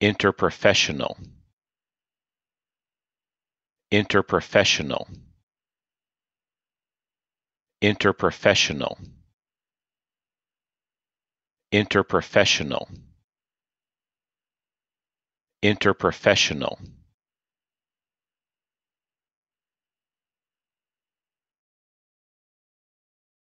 interprofessional interprofessional interprofessional interprofessional interprofessional